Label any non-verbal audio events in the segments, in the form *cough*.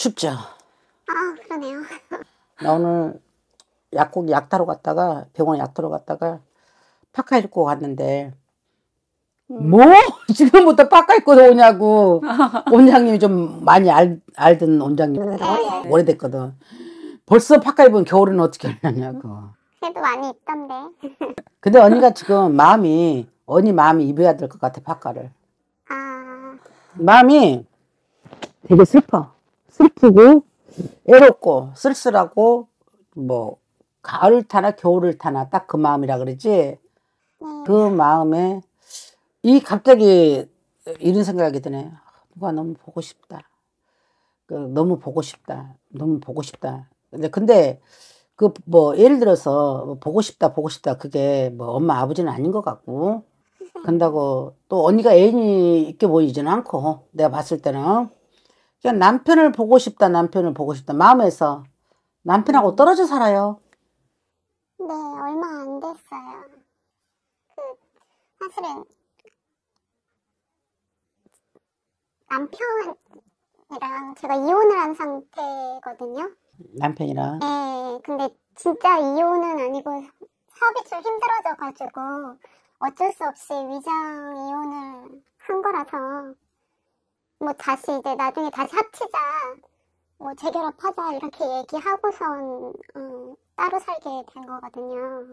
춥죠. 아 그러네요. *laughs* 나 오늘 약국 약 타러 갔다가 병원 약 타러 갔다가 파카 입고 갔는데 음. 뭐 *laughs* 지금부터 파카 입고 오냐고 *laughs* 원장님이 좀 많이 알, 알던 원장님 오래됐거든. 벌써 파카 입은 겨울에는 어떻게 하냐고. 그도 많이 입던데. 근데 언니가 지금 마음이 언니 마음이 입어야 될 것 같아 파카를. 아. 마음이 되게 슬퍼. 슬프고 외롭고 쓸쓸하고 뭐 가을 타나 겨울을 타나 딱 그 마음이라 그러지 음. 그 마음에 이 갑자기 이런 생각이 드네 누가 너무 보고 싶다 그 너무 보고 싶다 너무 보고 싶다 근데 근데 그뭐 예를 들어서 뭐 보고 싶다 보고 싶다 그게 뭐 엄마 아버지는 아닌 것 같고 *laughs* 그런다고 또 언니가 애인이 있게 보이지는 않고 내가 봤을 때는 그냥 남편을 보고 싶다, 남편을 보고 싶다. 마음에서 남편하고 음. 떨어져 살아요. 네, 얼마 안 됐어요. 그 사실은 남편이랑 제가 이혼을 한 상태거든요. 남편이랑? 네, 근데 진짜 이혼은 아니고 사업이 좀 힘들어져가지고 어쩔 수 없이 위장 이혼을 한 거라서 뭐 다시 이제 나중에 다시 합치자 뭐 재결합하자 이렇게 얘기하고선 음, 따로 살게 된 거거든요.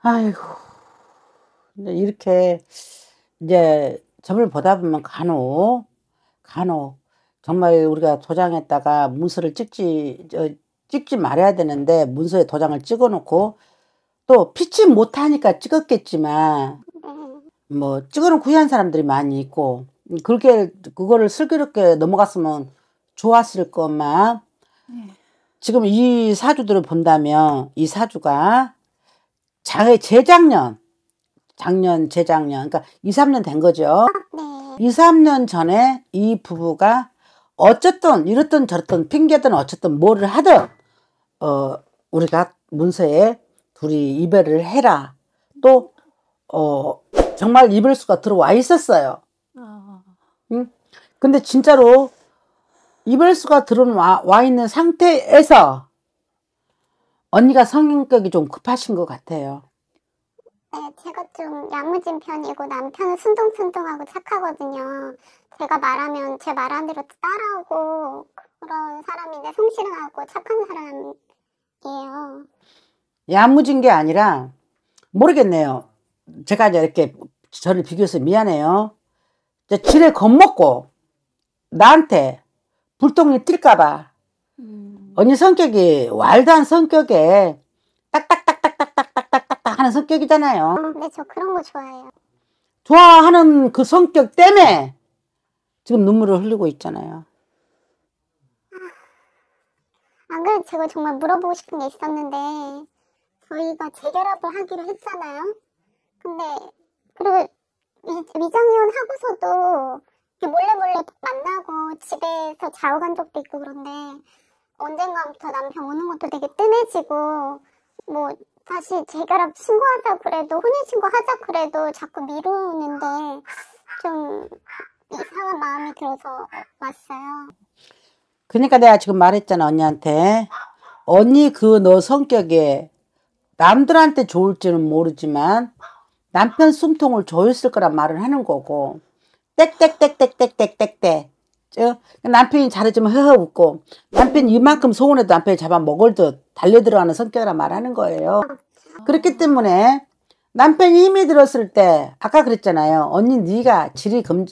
아이고 근데 이렇게 이제 점을 보다 보면 간혹 간혹 정말 우리가 도장에다가 문서를 찍지 찍지 말아야 되는데 문서에 도장을 찍어 놓고 또 피치 못하니까 찍었겠지만 네. 뭐 찍어 놓고 후회한 사람들이 많이 있고 그렇게 그거를 슬기롭게 넘어갔으면 좋았을 것만 네. 지금 이 사주들을 본다면 이 사주가 자, 재작년 작년 재작년 그러니까 2, 3년 된 거죠 2, 3년 전에 이 부부가 어쨌든 이렇든 저렇든 핑계든 어쨌든 뭐를 하든 어 우리가 문서에 둘이 이별을 해라 또어 정말 이별수가 들어와 있었어요 어. 응? 근데 진짜로 이별수가 들어와 와 있는 상태에서 언니가 성격이 좀 급하신 것 같아요. 네, 제가 좀 야무진 편이고 남편은 순둥순둥하고 착하거든요. 제가 말하면 제 말한 대로 따라오고 그런 사람인데 성실하고 착한 사람이에요. 야무진 게 아니라 모르겠네요. 제가 이 이렇게 저를 비교해서 미안해요. 이제 지레 겁먹고 나한테 불똥이 튈까봐 음. 언니 성격이 왈도한 성격에 딱딱딱딱딱딱딱딱딱 하는 성격이잖아요. 아, 음, 근저 그런 거 좋아해요. 좋아하는 그 성격 때문에 지금 눈물을 흘리고 있잖아요. 아, 안 그래도 제가 정말 물어보고 싶은 게 있었는데 저희가 재결합을 하기로 했잖아요. 근데 그리고 위장이혼하고서도 몰래 몰래 만나고 집에서 자고 간 적도 있고 그런데 언젠가부터 남편 오는 것도 되게 뜸해지고 뭐 다시 제가랑 친구하자 그래도 혼인 친구 하자 그래도 자꾸 미루는데 좀 이상한 마음이 들어서 왔어요. 그러니까 내가 지금 말했잖아 언니한테 언니 그 너 성격에 남들한테 좋을지는 모르지만 남편 숨통을 조였을 거란 말을 하는 거고 땡땡땡땡땡땡땡땡 남편이 잘해주면 허허 웃고 남편이 이만큼 소원해도 남편이 잡아먹을 듯 달려들어가는 성격이란 말하는 거예요 그렇기 때문에 남편이 힘이 들었을 때 아까 그랬잖아요 언니 네가 질이 겁,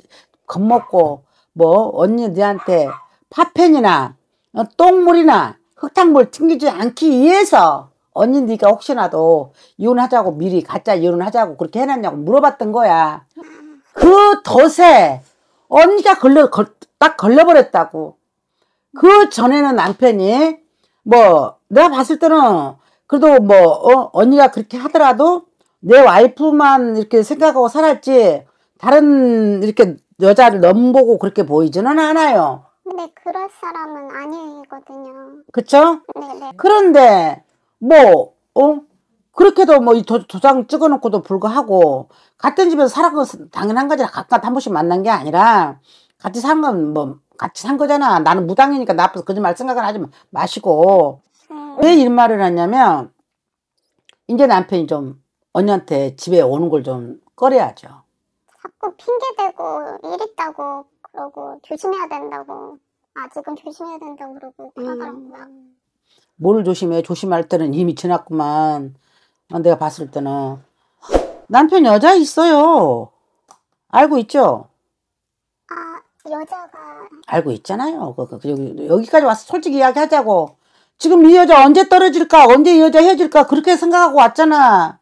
겁먹고 뭐 언니 네한테 파편이나 어, 똥물이나 흙탕물 튕기지 않기 위해서 언니 네가 혹시나도 이혼하자고 미리 가짜 이혼하자고 그렇게 해놨냐고 물어봤던 거야. 그 덫에 언니가 걸려 걸, 딱 걸려버렸다고. 그 전에는 남편이 뭐 내가 봤을 때는 그래도 뭐 어, 언니가 그렇게 하더라도 내 와이프만 이렇게 생각하고 살았지 다른 이렇게 여자를 넘보고 그렇게 보이지는 않아요. 근데 그럴 사람은 아니거든요. 그쵸? 네네. 네. 그런데 뭐, 어? 그렇게도 뭐 도, 도장 찍어놓고도 불구하고 같은 집에서 살아가 당연한 거지 가끔 한 번씩 만난 게 아니라 같이 산 건 뭐 같이 산 거잖아 나는 무당이니까 나 앞에서 거짓말 생각을 하지 마시고 음. 왜 일말을 하냐면 이제 남편이 좀 언니한테 집에 오는 걸 좀 꺼려야죠 자꾸 핑계대고 이랬다고 그러고 조심해야 된다고 아직은 조심해야 된다고 그러고 음. 그러더라고요 음. 뭘 조심해 조심할 때는 이미 지났구만 아, 내가 봤을 때는 남편 여자 있어요 알고 있죠? 아 여자가 알고 있잖아요 그, 그, 여기, 여기까지 와서 솔직히 이야기하자고 지금 이 여자 언제 떨어질까 언제 이 여자 헤어질까 그렇게 생각하고 왔잖아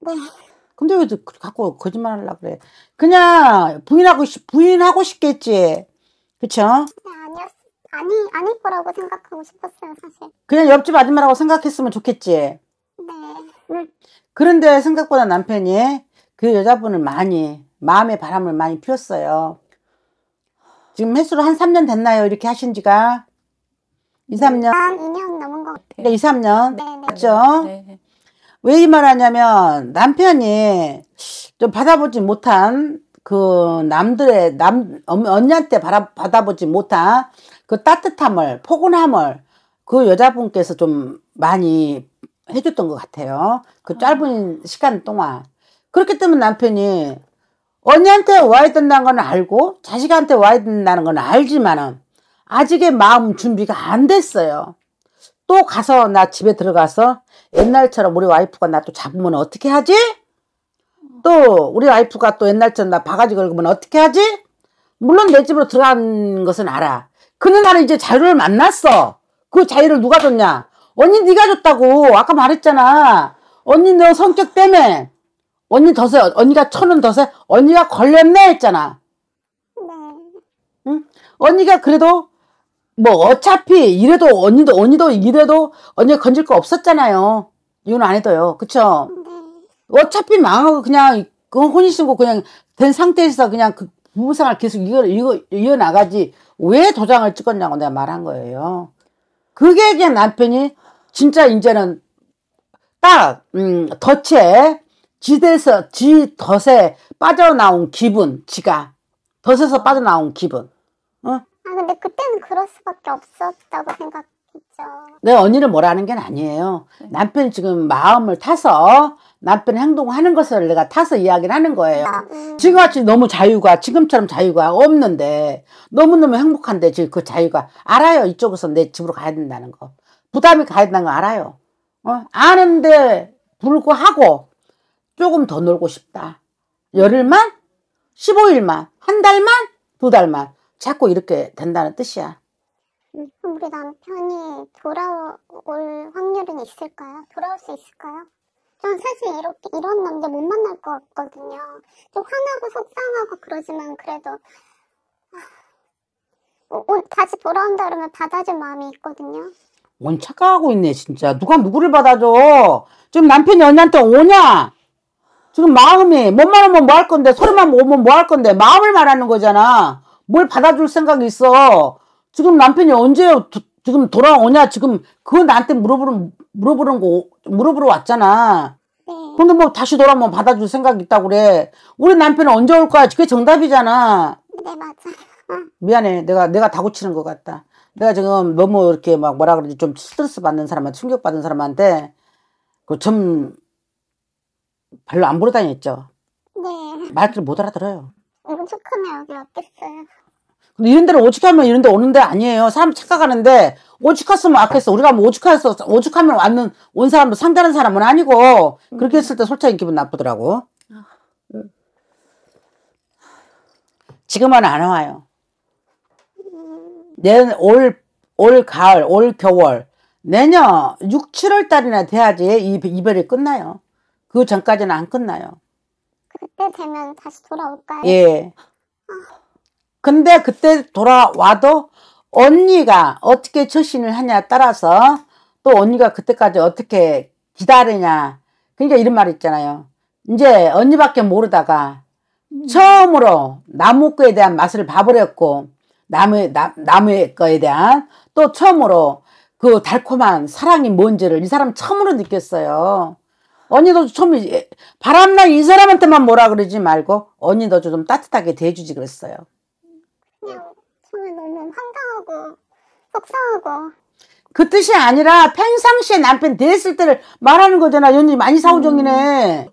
네. 근데 왜 갖고 거짓말 하려 그래 그냥 부인하고 싶, 부인하고 싶겠지 그쵸? 네. 아니 아닐 거라고 생각하고 싶었어요 사실. 그냥 옆집 아줌마라고 생각했으면 좋겠지. 네. 그런데 생각보다 남편이 그 여자분을 많이 마음의 바람을 많이 피웠어요. 지금 횟수로 한 3년 됐나요? 이렇게 하신 지가? 2, 3년? 한 2년 넘은 것 같아요. 2, 3년? 네, 네. 맞죠? 네. 네. 왜 이 말하냐면 남편이 좀 받아보지 못한 그 남들의 남 언니한테 받아보지 못한 그 따뜻함을 포근함을 그 여자분께서 좀 많이 해줬던 것 같아요. 그 아. 짧은 시간 동안. 그렇기 때문에 남편이 언니한테 와야 된다는 건 알고 자식한테 와야 된다는 건 알지만은 아직의 마음 준비가 안 됐어요. 또 가서 나 집에 들어가서 옛날처럼 우리 와이프가 나 또 잡으면 어떻게 하지? 또 우리 와이프가 또 옛날처럼 나 바가지 긁으면 어떻게 하지? 물론 내 집으로 들어간 것은 알아. 그는나에 이제 자유를 만났어. 그 자유를 누가 줬냐? 언니 네가 줬다고 아까 말했잖아. 언니 너 성격 때문에 언니 더세 언니가 천원 더세 언니가 걸렸네 했잖아. 네. 응? 언니가 그래도 뭐 어차피 이래도 언니도 언니도 이래도 언니가 건질 거 없었잖아요. 이혼 안 해도요. 그쵸? 네. 어차피 망하고 그냥 그 혼인신고 그냥 된 상태에서 그냥 그 무상을 계속 이걸 이거 이어나가지 왜 도장을 찍었냐고 내가 말한 거예요. 그게 그냥 남편이 진짜 이제는 딱 음, 덫에 지대서 지 덫에 빠져나온 기분 지가 덫에서 빠져나온 기분. 어? 아 근데 그때는 그럴 수밖에 없었다고 생각. 내언니는 뭐라는 게 아니에요. 네. 남편이 지금 마음을 타서 남편 행동하는 것을 내가 타서 이야기를 하는 거예요. 아, 음. 지금같이 너무 자유가 지금처럼 자유가 없는데 너무너무 행복한데 지금 그 자유가 알아요. 이쪽에서 내 집으로 가야 된다는 거. 부담이 가야 된다는 거 알아요. 어? 아는데 불구하고 조금 더 놀고 싶다. 열흘만? 15일만? 한 달만? 두 달만? 자꾸 이렇게 된다는 뜻이야. 우리 남편이 돌아올 확률은 있을까요? 돌아올 수 있을까요? 전 사실 이렇게 이런 남자 못 만날 것 같거든요. 좀 화나고 속상하고 그러지만 그래도 오, 아, 어, 어, 다시 돌아온다 그러면 받아줄 마음이 있거든요. 원 착각하고 있네 진짜. 누가 누구를 받아줘? 지금 남편이 언니한테 오냐? 지금 마음이 몸말하면뭐 할 건데 소리만 오면 뭐 할 건데 마음을 말하는 거잖아. 뭘 받아줄 생각이 있어. 지금 남편이 언제 도, 지금 돌아오냐 지금 그걸 나한테 물어보는 물어보는 거 물어보러 왔잖아. 네. 근데 뭐 다시 돌아오면 뭐 받아줄 생각 있다고 그래. 우리 남편은 언제 올 거야? 그게 정답이잖아. 네 맞아요. 미안해. 내가 내가 다 고치는 것 같다. 내가 지금 너무 이렇게 막 뭐라 그러지 좀 스트레스 받는 사람한테 충격 그 받은 사람한테 그좀 별로 안부르다니했죠 네. 말투를못 알아들어요. 엄축하네요 여기 없겠어요 근데 이런 데를 오죽하면 이런 데 오는데 아니에요. 사람 착각하는데 오죽했으면 왔겠어. 우리가 뭐 오죽해서 오죽하면 왔는 온 사람도 상대하는 사람은 아니고 그렇게 했을 때 솔직히 기분 나쁘더라고. 아. 음. 지금은 안 와요. 내년 올, 올 가을, 올 겨울, 내년 6, 7월 달이나 돼야지 이 이별이 끝나요. 그 전까지는 안 끝나요. 그때 되면 다시 돌아올까요? 예. 아. 근데 그때 돌아와도 언니가 어떻게 처신을 하냐에 따라서 또 언니가 그때까지 어떻게 기다리냐 그러니까 이런 말 있잖아요 이제 언니밖에 모르다가 처음으로 나무 거에 대한 맛을 봐버렸고 나무 나, 나무의 거에 대한 또 처음으로 그 달콤한 사랑이 뭔지를 이 사람 처음으로 느꼈어요 언니도 처음 에바람나이 사람한테만 뭐라 그러지 말고 언니도 좀 따뜻하게 대해주지 그랬어요 그 정말 너무 황당하고 속상하고 그 뜻이 아니라 펜상시에 남편 됐을 때를 말하는 거잖아. 연지 많이 사온종이네펜상시에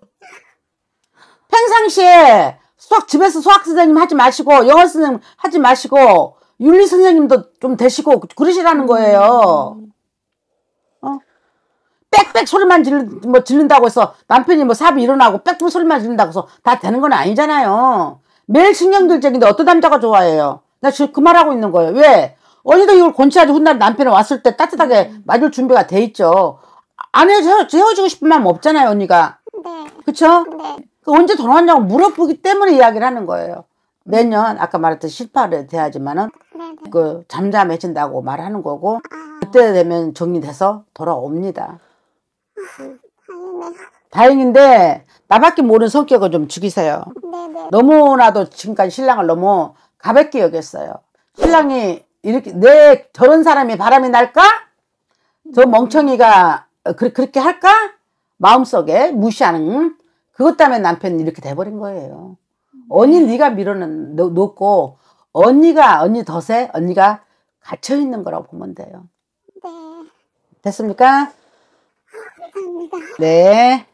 음. 수학 집에서 수학 선생님 하지 마시고 영어 선생님 하지 마시고 윤리 선생님도 좀 되시고 그러시라는 거예요. 어? 빽빽 소리만 지른, 뭐 지른다고 해서 남편이 뭐 삽이 일어나고 빽빽 소리만 지른다고 해서 다 되는 건 아니잖아요. 매일 신경질적인데 어떤 남자가 좋아해요? 나 지금 그 말하고 있는 거예요. 왜? 언니도 이걸 곤치하지 훗날 남편이 왔을 때 따뜻하게 음. 맞을 준비가 돼 있죠. 안 헤어져, 헤어지고 싶은 마음 없잖아요, 언니가. 네. 그쵸? 네. 그 언제 돌아왔냐고 물어보기 때문에 이야기를 하는 거예요. 매년, 아까 말했듯이 실파를 대하지만은, 네, 네. 그, 잠잠해진다고 말하는 거고, 아... 그때 되면 정리돼서 돌아옵니다. 아, 다행인데, 나밖에 모르는 성격을 좀 죽이세요. 네네. 네. 너무나도 지금까지 신랑을 너무 가볍게 여겼어요. 신랑이 이렇게 내 저런 사람이 바람이 날까? 저 멍청이가 그, 그렇게 할까? 마음속에 무시하는 그것 때문에 남편이 이렇게 돼버린 거예요. 언니 네. 네가 밀어 놓고 언니가 언니 덫에 언니가 갇혀 있는 거라고 보면 돼요. 네. 됐습니까? 아, 감사합니다. 네.